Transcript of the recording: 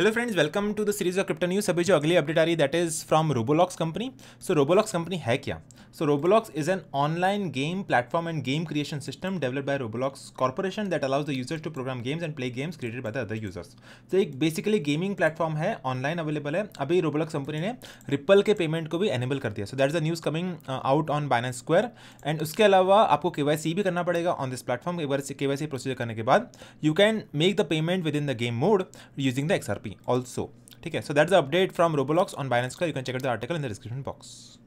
Hello friends welcome to the series of crypto news अभी जो अगली अपडेट आ रही है that is from Roblox company so Roblox company है क्या so Roblox is an online game platform and game creation system developed by Roblox corporation that allows the users to program games and play games created by the other users तो एक basically gaming platform है online available है अभी Roblox company ने ripple के payment को भी enable कर दिया so that is news coming out on Binance square and उसके अलावा आपको के भी करना पड़ेगा on this platform K Y procedure करने के बाद you can make the payment with in the game mode using the XRP also. Okay, so that's the update from Roblox on Binance Cloud. You can check out the article in the description box.